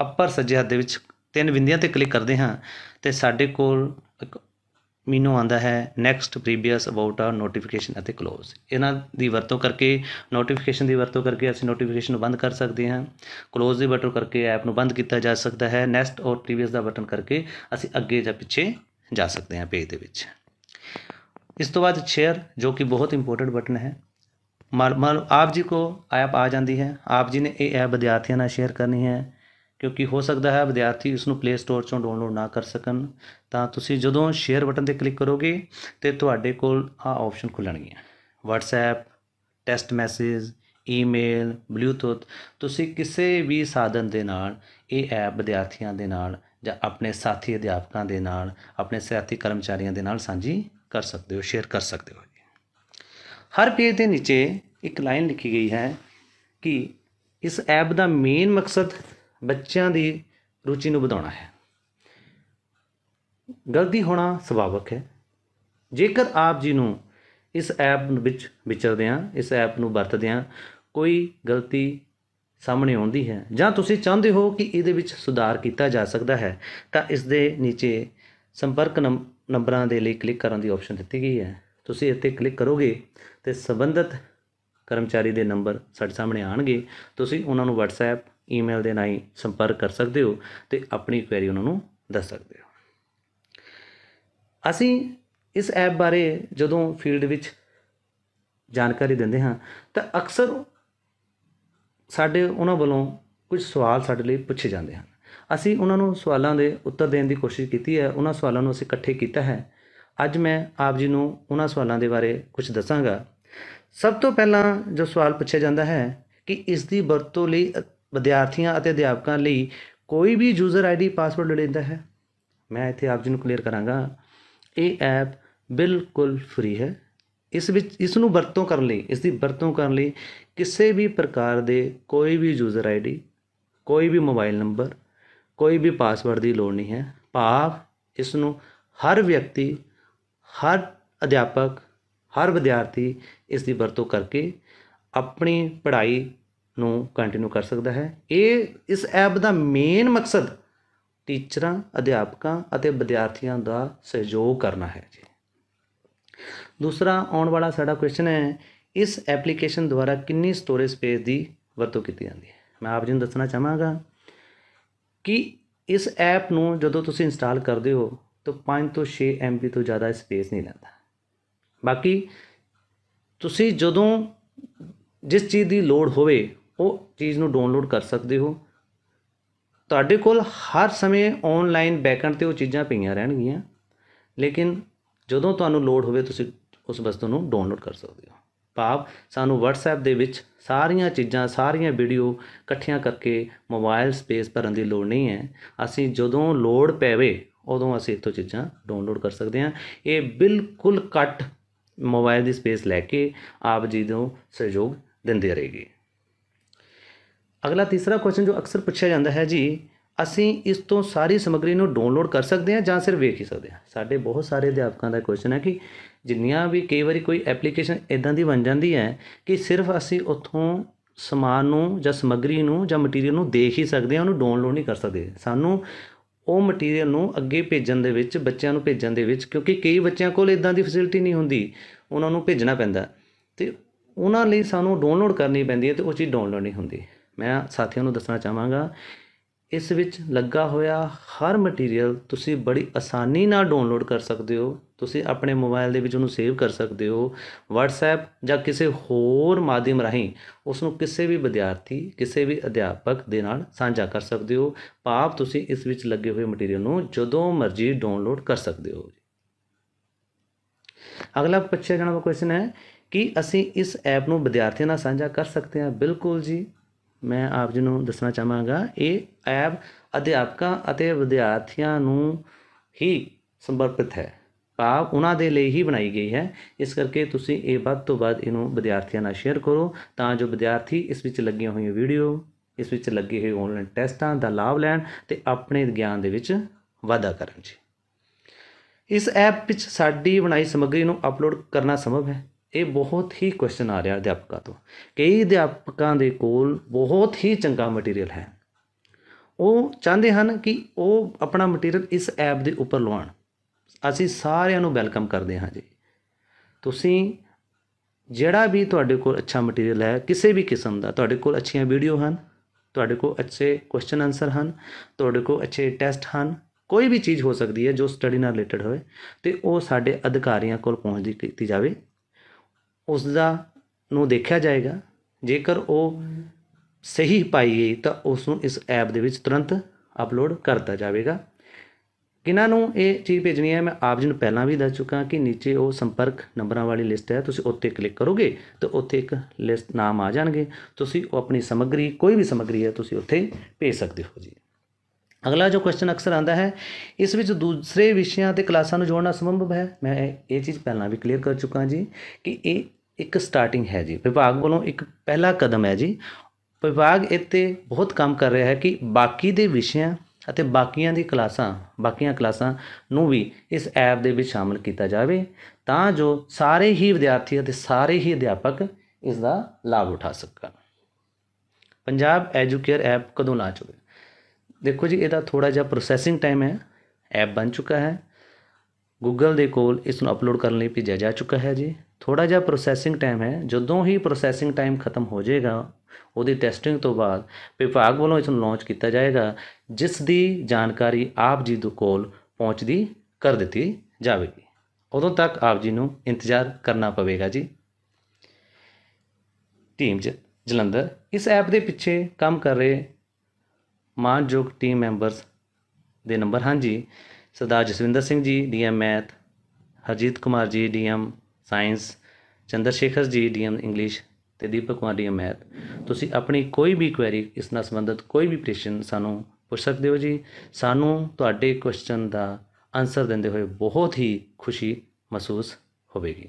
ਅੱਪਰ ਸੱਜੇ ਹੱਥ ਦੇ ਵਿੱਚ ਤਿੰਨ ਬਿੰਦੀਆਂ ਤੇ ਕਲਿੱਕ ਕਰਦੇ ਹਾਂ ਤੇ ਸਾਡੇ ਕੋਲ ਇੱਕ ਮੀਨੂ ਆਉਂਦਾ ਹੈ ਨੈਕਸਟ ਪ੍ਰੀਵੀਅਸ ਅਬਾਊਟ ਆ ਨੋਟੀਫਿਕੇਸ਼ਨ ਅਤੇ ক্লোਜ਼ ਇਹਨਾਂ ਦੀ ਵਰਤੋਂ ਕਰਕੇ ਨੋਟੀਫਿਕੇਸ਼ਨ ਦੀ ਵਰਤੋਂ ਕਰਕੇ ਅਸੀਂ ਨੋਟੀਫਿਕੇਸ਼ਨ ਨੂੰ ਬੰਦ ਕਰ ਸਕਦੇ ਹਾਂ ক্লোਜ਼ ਦੀ ਬਟਨ ਕਰਕੇ ਐਪ ਨੂੰ ਬੰਦ ਕੀਤਾ ਜਾ ਸਕਦਾ ਹੈ ਨੈਕਸਟ ਔਰ ਪ੍ਰੀਵੀਅਸ ਦਾ ਬਟਨ ਕਰਕੇ ਅਸੀਂ ਅੱਗੇ ਜਾਂ ਪਿੱਛੇ ਜਾ ਸਕਦੇ ਹਾਂ ਪੇਜ ਦੇ ਵਿੱਚ ਇਸ ਤੋਂ ਬਾਅਦ ਸ਼ੇਅਰ ਜੋ ਕਿ ਬਹੁਤ ਇੰਪੋਰਟੈਂਟ ਬਟਨ ਹੈ ਮਨ ਆਪ ਜੀ ਕੋ ਆਪ ਆ ਜਾਂਦੀ ਹੈ ਆਪ ਜੀ ਨੇ ਇਹ ਐਪ ਵਿਦਿਆਰਥੀਆਂ ਨਾਲ ਸ਼ੇਅਰ ਕਰਨੀ ਹੈ ਕਿਉਂਕਿ ਹੋ ਸਕਦਾ ਹੈ ਵਿਦਿਆਰਥੀ ਇਸ ਨੂੰ ਪਲੇ ਸਟੋਰ ਚੋਂ ਡਾਊਨਲੋਡ ਨਾ ਕਰ ਸਕਣ ਤਾਂ ਤੁਸੀਂ ਜਦੋਂ ਸ਼ੇਅਰ ਬਟਨ ਤੇ ਕਲਿੱਕ ਕਰੋਗੇ ਤੇ ਤੁਹਾਡੇ ਕੋਲ ਆ ਆਪਸ਼ਨ ਖੁੱਲਣਗੀਆਂ WhatsApp text message email Bluetooth ਤੁਸੀਂ ਕਿਸੇ ਵੀ ਸਾਧਨ ਦੇ ਨਾਲ ਇਹ ਐਪ ਵਿਦਿਆਰਥੀਆਂ ਦੇ ਨਾਲ ਜਾਂ ਆਪਣੇ ਸਾਥੀ ਅਧਿਆਪਕਾਂ ਦੇ ਨਾਲ ਆਪਣੇ ਸਹਾਇਤੀ ਕਰਮਚਾਰੀਆਂ ਦੇ ਨਾਲ ਸਾਂਝੀ ਕਰ ਸਕਦੇ ਹੋ ਸ਼ੇਅਰ ਕਰ ਸਕਦੇ ਹੋ ਹਰ ਪੇਜ ਦੇ ਨੀਚੇ ਇੱਕ ਲਾਈਨ ਲਿਖੀ ਗਈ ਹੈ ਕਿ ਇਸ ਐਪ ਦਾ ਮੇਨ ਮਕਸਦ ਬੱਚਿਆਂ ਦੀ ਰੁਚੀ ਨੂੰ ਵਧਾਉਣਾ ਹੈ ਗਲਤੀ ਹੋਣਾ ਸੁਭਾਵਕ ਹੈ ਜੇਕਰ ਆਪ ਜੀ ਨੂੰ ਇਸ ਐਪ ਵਿੱਚ ਵਿਚਰਦੇ ਆ ਇਸ ਐਪ ਨੂੰ ਵਰਤਦੇ ਆ ਕੋਈ ਗਲਤੀ ਸਾਹਮਣੇ ਆਉਂਦੀ ਹੈ ਜਾਂ ਤੁਸੀਂ ਚਾਹੁੰਦੇ ਹੋ ਕਿ ਇਹਦੇ ਵਿੱਚ ਸੁਧਾਰ ਕੀਤਾ ਜਾ ਸਕਦਾ ਹੈ ਤਾਂ ਇਸ ਦੇ ਨੀਚੇ ਸੰਪਰਕ ਨੰਬਰਾਂ ਦੇ ਲਈ ਕਲਿੱਕ ਕਰਨ ਦੀ ਆਪਸ਼ਨ ਦਿੱਤੀ ਗਈ ਹੈ ਤੁਸੀਂ ਇੱਥੇ ਕਲਿੱਕ ਕਰੋਗੇ ਤੇ ਸੰਬੰਧਿਤ ਕਰਮਚਾਰੀ ਦੇ ਨੰਬਰ ਸਾਡੇ ਸਾਹਮਣੇ ਆਣਗੇ ਤੁਸੀਂ ਉਹਨਾਂ ਨੂੰ WhatsApp ਈਮੇਲ ਦੇ ਨਾਲ ਸੰਪਰਕ ਕਰ ਸਕਦੇ ਹੋ ਤੇ ਆਪਣੀ ਕੁਐਰੀ ਉਹਨਾਂ ਨੂੰ ਦੱਸ ਸਕਦੇ ਹੋ ਅਸੀਂ ਇਸ ਐਪ ਬਾਰੇ ਜਦੋਂ ਫੀਲਡ ਵਿੱਚ ਜਾਣਕਾਰੀ ਦਿੰਦੇ ਹਾਂ ਤਾਂ ਅਕਸਰ ਸਾਡੇ ਉਹਨਾਂ ਵੱਲੋਂ ਕੁਝ ਸਵਾਲ ਸਾਡੇ ਲਈ ਪੁੱਛੇ ਜਾਂਦੇ ਹਨ ਅਸੀਂ ਉਹਨਾਂ ਨੂੰ ਸਵਾਲਾਂ ਦੇ ਉੱਤਰ ਦੇਣ ਦੀ ਕੋਸ਼ਿਸ਼ ਕੀਤੀ ਹੈ ਉਹਨਾਂ ਸਵਾਲਾਂ ਨੂੰ ਅਸੀਂ ਇਕੱਠੇ ਕੀਤਾ ਹੈ ਅੱਜ ਮੈਂ ਆਪ ਜੀ ਨੂੰ ਉਹਨਾਂ ਸਵਾਲਾਂ ਦੇ ਬਾਰੇ ਕੁਝ ਦੱਸਾਂਗਾ ਸਭ ਤੋਂ ਪਹਿਲਾਂ ਜੋ ਸਵਾਲ ਪੁੱਛਿਆ ਜਾਂਦਾ ਹੈ ਕਿ ਇਸ ਦੀ ਵਰਤੋਂ ਲਈ ਵਿਦਿਆਰਥੀਆਂ ਅਤੇ ਅਧਿਆਪਕਾਂ ਲਈ ਕੋਈ ਵੀ ਯੂਜ਼ਰ ਆਈਡੀ ਪਾਸਵਰਡ ਲੈਂਦਾ ਹੈ ਮੈਂ ਇੱਥੇ ਆਪ ਜੀ ਨੂੰ ਕਲੀਅਰ ਕਰਾਂਗਾ ਇਹ ਐਪ ਬਿਲਕੁਲ ਫ੍ਰੀ ਹੈ ਇਸ ਵਿੱਚ ਇਸ ਨੂੰ ਵਰਤੋਂ ਕਰਨ ਲਈ ਇਸ ਦੀ ਵਰਤੋਂ ਕਰਨ ਲਈ ਕਿਸੇ ਵੀ ਪ੍ਰਕਾਰ ਦੇ ਕੋਈ ਵੀ ਯੂਜ਼ਰ ਆਈਡੀ ਕੋਈ ਵੀ ਮੋਬਾਈਲ ਨੰਬਰ ਕੋਈ ਵੀ ਪਾਸਵਰਡ ਦੀ ਲੋੜ ਨਹੀਂ ਹੈ ਭਾਵ ਇਸ ਨੂੰ ਹਰ ਵਿਅਕਤੀ ਹਰ ਅਧਿਆਪਕ ਹਰ ਵਿਦਿਆਰਥੀ ਇਸ ਦੀ ਵਰਤੋਂ ਕਰਕੇ ਆਪਣੀ ਪੜ੍ਹਾਈ ਨੂੰ ਕੰਟੀਨਿਊ ਕਰ ਸਕਦਾ ਹੈ ਇਹ ਇਸ ਐਪ ਦਾ ਮੇਨ ਮਕਸਦ ਟੀਚਰਾਂ ਅਧਿਆਪਕਾਂ ਅਤੇ ਵਿਦਿਆਰਥੀਆਂ ਦਾ ਸਹਿਯੋਗ ਕਰਨਾ ਹੈ ਜੀ ਦੂਸਰਾ ਆਉਣ ਵਾਲਾ ਸਾਡਾ ਕੁਐਸਚਨ ਹੈ ਇਸ ਐਪਲੀਕੇਸ਼ਨ ਦੁਆਰਾ ਕਿੰਨੀ ਸਟੋਰੇਜ ਸਪੇਸ ਦੀ ਵਰਤੋਂ ਕੀਤੀ ਜਾਂਦੀ ਹੈ ਮੈਂ ਆਪ ਜੀ ਨੂੰ ਦੱਸਣਾ ਚਾਹਾਂਗਾ ਕਿ ਇਸ ਐਪ ਨੂੰ ਜਦੋਂ ਤੁਸੀਂ ਇੰਸਟਾਲ ਕਰਦੇ ਹੋ ਤੋਂ 5 ਤੋਂ 6 MB ਤੋਂ ਜ਼ਿਆਦਾ ਸਪੇਸ ਨਹੀਂ ਲੈਂਦਾ ਬਾਕੀ ਤੁਸੀਂ ਜਦੋਂ ਜਿਸ ਚੀਜ਼ ਦੀ ਲੋੜ ਹੋਵੇ ਉਹ ਚੀਜ਼ ਨੂੰ ਡਾਊਨਲੋਡ ਕਰ ਸਕਦੇ ਹੋ ਤੁਹਾਡੇ ਕੋਲ ਹਰ ਸਮੇਂ ਆਨਲਾਈਨ ਬੈਕਐਂਡ ਤੇ ਉਹ ਚੀਜ਼ਾਂ ਪਈਆਂ ਰਹਿਣਗੀਆਂ ਲੇਕਿਨ ਜਦੋਂ ਤੁਹਾਨੂੰ ਲੋਡ ਹੋਵੇ ਤੁਸੀਂ ਉਸ ਵਸਤੂ ਨੂੰ ਡਾਊਨਲੋਡ ਕਰ ਸਕਦੇ ਹੋ ਭਾਵ ਸਾਨੂੰ WhatsApp ਦੇ ਵਿੱਚ ਸਾਰੀਆਂ ਚੀਜ਼ਾਂ ਸਾਰੀਆਂ ਵੀਡੀਓ ਇਕੱਠੀਆਂ ਕਰਕੇ ਮੋਬਾਈਲ ਸਪੇਸ ਭਰਨ ਦੀ ਲੋੜ ਨਹੀਂ ਹੈ ਅਸੀਂ ਜਦੋਂ ਲੋਡ ਪੈਵੇ ਉਦੋਂ ਅਸੀਂ ਇਥੋਂ ਚੀਜ਼ਾਂ ਡਾਊਨਲੋਡ ਕਰ ਸਕਦੇ ਹਾਂ ਇਹ ਬਿਲਕੁਲ ਕੱਟ ਮੋਬਾਈਲ ਦੀ ਸਪੇਸ ਲੈ ਕੇ ਆਪ ਜੀ ਨੂੰ ਸਹਿਯੋਗ ਦਿੰਦੇ ਰਹੇਗੀ ਅਗਲਾ ਤੀਸਰਾ ਕੁਐਸਚਨ ਜੋ ਅਕਸਰ ਪੁੱਛਿਆ ਜਾਂਦਾ ਹੈ ਜੀ ਅਸੀਂ ਇਸ ਤੋਂ ਸਾਰੀ ਸਮਗਰੀ ਨੂੰ ਡਾਊਨਲੋਡ ਕਰ ਸਕਦੇ ਹਾਂ ਜਾਂ ਸਿਰਫ ਵੇਖ ਹੀ ਸਕਦੇ ਹਾਂ ਸਾਡੇ ਬਹੁਤ ਸਾਰੇ ਅਧਿਆਪਕਾਂ ਦਾ ਕੁਐਸਚਨ ਹੈ ਕਿ ਜਿੰਨੀਆਂ ਵੀ ਕਈ ਵਾਰੀ ਕੋਈ ਐਪਲੀਕੇਸ਼ਨ ਇਦਾਂ ਦੀ ਬਣ ਜਾਂਦੀ ਹੈ ਕਿ ਸਿਰਫ ਅਸੀਂ ਉੱਥੋਂ ਸਮਾਨ ਨੂੰ ਜਾਂ ਸਮਗਰੀ ਨੂੰ ਜਾਂ ਮਟੀਰੀਅਲ ਨੂੰ ਦੇਖ ਹੀ ਸਕਦੇ ਹਾਂ ਉਹਨੂੰ ਡਾਊਨਲੋਡ ਨਹੀਂ ਕਰ ਸਕਦੇ ਸਾਨੂੰ ਉਹ ਮਟੀਰੀਅਲ ਨੂੰ ਅੱਗੇ ਭੇਜਣ ਦੇ ਵਿੱਚ ਬੱਚਿਆਂ ਨੂੰ ਭੇਜਣ ਦੇ ਵਿੱਚ ਕਿਉਂਕਿ ਕਈ ਬੱਚਿਆਂ ਕੋਲ ਇਦਾਂ ਦੀ ਫੈਸਿਲਿਟੀ ਨਹੀਂ ਹੁੰਦੀ ਉਹਨਾਂ ਨੂੰ ਭੇਜਣਾ ਪੈਂਦਾ ਤੇ ਉਹਨਾਂ ਲਈ ਸਾਨੂੰ ਡਾਊਨਲੋਡ ਕਰਨੀ ਪੈਂਦੀ ਹੈ ਤੇ ਉਹ ਚੀਜ਼ ਡਾਊਨਲੋਡ ਨਹੀਂ ਹੁੰਦੀ ਮੈਂ ਸਾਥੀਆਂ ਨੂੰ ਦੱਸਣਾ ਚਾਹਾਂਗਾ ਇਸ ਵਿੱਚ ਲੱਗਾ ਹੋਇਆ ਹਰ ਮਟੀਰੀਅਲ ਤੁਸੀਂ ਬੜੀ ਆਸਾਨੀ ਨਾਲ ਡਾਊਨਲੋਡ ਕਰ ਸਕਦੇ ਹੋ ਤੁਸੀਂ ਆਪਣੇ ਮੋਬਾਈਲ ਦੇ ਵਿੱਚ ਉਹਨੂੰ ਸੇਵ ਕਰ ਸਕਦੇ ਹੋ WhatsApp ਜਾਂ ਕਿਸੇ ਹੋਰ ਮਾਧਿਅਮ ਰਾਹੀਂ ਉਸ ਨੂੰ ਕਿਸੇ ਵੀ ਵਿਦਿਆਰਥੀ ਕਿਸੇ ਵੀ ਅਧਿਆਪਕ ਦੇ ਨਾਲ ਸਾਂਝਾ ਕਰ ਸਕਦੇ ਹੋ ਭਾਵ ਤੁਸੀਂ ਇਸ ਵਿੱਚ ਲੱਗੇ ਹੋਏ ਮਟੀਰੀਅਲ ਨੂੰ ਜਦੋਂ ਮਰਜ਼ੀ ਡਾਊਨਲੋਡ ਕਰ ਸਕਦੇ ਹੋ ਅਗਲਾ ਪੁੱਛਿਆ ਜਾਣਾ ਕੁਐਸਚਨ ਹੈ ਕਿ ਅਸੀਂ ਇਸ ਐਪ ਨੂੰ ਵਿਦਿਆਰਥੀਆਂ ਨਾਲ ਸਾਂਝਾ ਕਰ ਸਕਦੇ ਹਾਂ ਬਿਲਕੁਲ ਜੀ ਮੈਂ ਆਪ ਜੀ ਨੂੰ ਦੱਸਣਾ ਚਾਹਾਂਗਾ ਇਹ ਐਪ ਅਧਿਆਪਕਾਂ ਅਤੇ ਵਿਦਿਆਰਥੀਆਂ ਨੂੰ ਹੀ ਸਮਰਪਿਤ ਹੈ ਭਾਵ ਉਹਨਾਂ ਦੇ ਲਈ ਹੀ ਬਣਾਈ ਗਈ ਹੈ ਇਸ ਕਰਕੇ ਤੁਸੀਂ ਇਹ ਵੱਧ ਤੋਂ ਵੱਧ ਇਹਨੂੰ ਵਿਦਿਆਰਥੀਆਂ ਨਾਲ ਸ਼ੇਅਰ ਕਰੋ ਤਾਂ ਜੋ ਵਿਦਿਆਰਥੀ ਇਸ ਵਿੱਚ ਲੱਗੀਆਂ ਹੋਈਆਂ ਵੀਡੀਓ ਇਸ ਵਿੱਚ ਲੱਗੇ ਹੋਏ ਆਨਲਾਈਨ ਟੈਸਟਾਂ ਦਾ ਲਾਭ ਲੈਣ ਤੇ ਆਪਣੇ ਗਿਆਨ ਦੇ ਵਿੱਚ ਵਾਧਾ ਕਰਨ ਜੀ ਇਸ ਐਪ ਵਿੱਚ ਸਾਡੀ ਬਣਾਈ ਸਮੱਗਰੀ ਨੂੰ ਅਪਲੋਡ ਕਰਨਾ ਸੰਭਵ ਹੈ ਇਹ ਬਹੁਤ ਹੀ ਕੁਐਸਚਨ ਆ ਰਿਹਾ ਅਧਿਆਪਕਾਂ ਤੋਂ ਕਈ ਅਧਿਆਪਕਾਂ ਦੇ ਕੋਲ ਬਹੁਤ ਹੀ ਚੰਗਾ ਮਟੀਰੀਅਲ ਹੈ ਉਹ ਚਾਹੁੰਦੇ ਹਨ ਕਿ ਉਹ ਆਪਣਾ ਮਟੀਰੀਅਲ ਇਸ ਐਪ ਦੇ ਉੱਪਰ ਲਵਾਉਣ ਅਸੀਂ ਸਾਰਿਆਂ ਨੂੰ ਵੈਲਕਮ ਕਰਦੇ ਹਾਂ ਜੀ ਤੁਸੀਂ ਜਿਹੜਾ ਵੀ ਤੁਹਾਡੇ ਕੋਲ ਅੱਛਾ ਮਟੀਰੀਅਲ ਹੈ ਕਿਸੇ ਵੀ ਕਿਸਮ ਦਾ ਤੁਹਾਡੇ ਕੋਲ ਅੱਛੀਆਂ ਵੀਡੀਓ ਹਨ ਤੁਹਾਡੇ ਕੋਲ ਅੱਛੇ ਕੁਐਸਚਨ ਆਨਸਰ ਹਨ ਤੁਹਾਡੇ ਕੋਲ ਅੱਛੇ ਟੈਸਟ ਹਨ ਕੋਈ ਵੀ ਚੀਜ਼ ਹੋ ਸਕਦੀ ਹੈ ਜੋ ਸਟੱਡੀ ਨਾਲ ਰਿਲੇਟਡ ਹੋਵੇ ਤੇ ਉਹ ਸਾਡੇ ਅਧਿਕਾਰੀਆਂ ਕੋਲ ਪਹੁੰਚਦੀ ਕੀਤੀ ਜਾਵੇ ਉਸ ਦਾ ਨੂੰ ਦੇਖਿਆ ਜਾਏਗਾ ਜੇਕਰ ਉਹ ਸਹੀ ਪਾਈ ਗਈ ਤਾਂ ਉਸ ਨੂੰ ਇਸ ਐਪ ਦੇ ਵਿੱਚ ਤੁਰੰਤ ਅਪਲੋਡ ਕਰਤਾ ਜਾਵੇਗਾ ਕਿਨਾਂ ਨੂੰ ਇਹ ਚੀਜ਼ ਭੇਜਣੀ ਹੈ ਮੈਂ ਆਪ ਜੀ ਨੂੰ ਪਹਿਲਾਂ ਵੀ ਦੱਸ ਚੁੱਕਾ ਕਿ ਨੀਚੇ ਉਹ ਸੰਪਰਕ ਨੰਬਰਾਂ ਵਾਲੀ ਲਿਸਟ ਹੈ ਤੁਸੀਂ ਉੱਤੇ ਕਲਿੱਕ ਕਰੋਗੇ ਤਾਂ ਉੱਥੇ ਇੱਕ ਲਿਸਟ ਨਾਮ ਆ ਜਾਣਗੇ ਤੁਸੀਂ ਉਹ ਆਪਣੀ ਸਮਗਰੀ ਕੋਈ ਵੀ ਸਮਗਰੀ ਹੈ ਤੁਸੀਂ ਉੱਥੇ ਭੇਜ ਸਕਦੇ ਹੋ ਜੀ ਅਗਲਾ ਜੋ ਕੁਐਸਚਨ ਅਕਸਰ ਆਉਂਦਾ ਹੈ ਇਸ ਵਿੱਚ ਦੂਸਰੇ ਵਿਸ਼ਿਆਂ ਤੇ ਕਲਾਸਾਂ ਨੂੰ ਜੋੜਨਾ ਸੰਭਵ ਹੈ ਮੈਂ ਇਹ ਚੀਜ਼ ਪਹਿਲਾਂ ਵੀ ਕਲੀਅਰ ਕਰ ਚੁੱਕਾ ਜੀ ਕਿ ਇਹ ਇੱਕ ਸਟਾਰਟਿੰਗ ਹੈ ਜੀ ਵਿਭਾਗ ਵੱਲੋਂ ਇੱਕ ਪਹਿਲਾ ਕਦਮ ਹੈ ਜੀ ਵਿਭਾਗ ਇੱਥੇ ਬਹੁਤ ਕੰਮ ਕਰ ਰਿਹਾ ਹੈ ਕਿ ਬਾਕੀ ਦੇ ਵਿਸ਼ਿਆਂ ਅਤੇ ਬਾਕੀਆਂ ਦੀ ਕਲਾਸਾਂ ਬਾਕੀਆਂ ਕਲਾਸਾਂ ਨੂੰ ਵੀ ਇਸ ਐਪ ਦੇ ਵਿੱਚ ਸ਼ਾਮਲ ਕੀਤਾ ਜਾਵੇ ਤਾਂ ਜੋ ਸਾਰੇ ਹੀ ਵਿਦਿਆਰਥੀ ਅਤੇ ਸਾਰੇ ਹੀ ਅਧਿਆਪਕ ਇਸ ਦਾ ਲਾਭ ਉਠਾ ਸਕਣ ਪੰਜਾਬ ਐਜੂਕੇਅਰ ਐਪ ਕਦੋਂ ਲਾਂਚ ਹੋਵੇ ਦੇਖੋ ਜੀ ਇਹਦਾ ਥੋੜਾ ਜਿਹਾ ਪ੍ਰੋਸੈਸਿੰਗ ਟਾਈਮ ਹੈ ਐਪ ਬਣ ਚੁੱਕਾ ਹੈ Google ਦੇ ਕੋਲ ਇਸ ਨੂੰ ਅਪਲੋਡ ਕਰਨ ਲਈ ਭੇਜਿਆ ਜਾ ਚੁੱਕਾ ਹੈ ਜੀ ਥੋੜਾ ਜਿਹਾ ਪ੍ਰੋਸੈਸਿੰਗ ਟਾਈਮ ਹੈ ਜਦੋਂ ਹੀ ਪ੍ਰੋਸੈਸਿੰਗ ਟਾਈਮ ਖਤਮ ਹੋ ਜਾਏਗਾ ਉਹਦੀ ਟੈਸਟਿੰਗ ਤੋਂ ਬਾਅਦ ਵਿਭਾਗ ਵੱਲੋਂ ਇਸ ਨੂੰ ਲਾਂਚ ਕੀਤਾ ਜਾਏਗਾ ਜਿਸ ਦੀ ਜਾਣਕਾਰੀ ਆਪ ਜੀ ਦੇ ਕੋਲ ਪਹੁੰਚਦੀ ਕਰ ਦਿੱਤੀ ਜਾਵੇਗੀ ਉਦੋਂ ਤੱਕ ਆਪ ਜੀ ਨੂੰ ਇੰਤਜ਼ਾਰ ਕਰਨਾ ਪਵੇਗਾ ਜੀ ਟੀਮ ਜਲੰਧਰ ਇਸ ਐਪ ਦੇ ਪਿੱਛੇ ਕੰਮ ਕਰ ਰਹੇ ਮਾਨਯੋਗ ਟੀਮ ਮੈਂਬਰਸ ਦੇ ਨੰਬਰ ਹਾਂ ਜੀ ਸਰਦਾਰ ਜਸਵਿੰਦਰ ਸਿੰਘ ਜੀ ਡੀਐਮ ਮੈਥ ਹਰਜੀਤ ਕੁਮਾਰ ਜੀ ਡੀਐਮ ਸਾਇੰਸ ਚੰਦਰ ਸ਼ੇਖਰ ਜੀ ਡੀਐਮ ਇੰਗਲਿਸ਼ ਤੇ ਦੀਪਕ ਕੁਮਾਰ ਡੀਐਮ ਮੈਥ ਤੁਸੀਂ ਆਪਣੀ ਕੋਈ ਵੀ ਕੁਐਰੀ ਇਸ ਨਾਲ ਸੰਬੰਧਿਤ ਕੋਈ ਵੀ ਪ੍ਰਸ਼ਨ ਸਾਨੂੰ ਪੁੱਛ ਸਕਦੇ ਹੋ ਜੀ ਸਾਨੂੰ ਤੁਹਾਡੇ ਕੁਐਸਚਨ ਦਾ ਆਨਸਰ ਦਿੰਦੇ ਹੋਏ ਬਹੁਤ ਹੀ ਖੁਸ਼ੀ ਮਹਿਸੂਸ ਹੋਵੇਗੀ